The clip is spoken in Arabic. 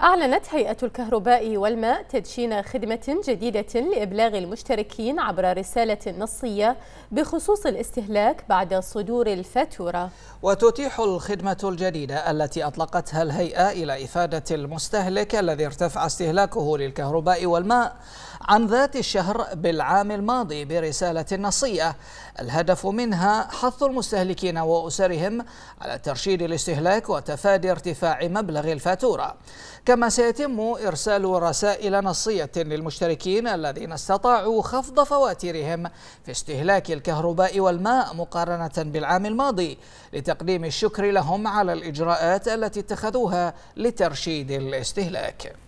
أعلنت هيئة الكهرباء والماء تدشين خدمة جديدة لإبلاغ المشتركين عبر رسالة نصية بخصوص الاستهلاك بعد صدور الفاتورة وتتيح الخدمة الجديدة التي أطلقتها الهيئة إلى إفادة المستهلك الذي ارتفع استهلاكه للكهرباء والماء عن ذات الشهر بالعام الماضي برسالة نصية الهدف منها حث المستهلكين وأسرهم على ترشيد الاستهلاك وتفادي ارتفاع مبلغ الفاتورة كما كما سيتم إرسال رسائل نصية للمشتركين الذين استطاعوا خفض فواتيرهم في استهلاك الكهرباء والماء مقارنة بالعام الماضي لتقديم الشكر لهم على الإجراءات التي اتخذوها لترشيد الاستهلاك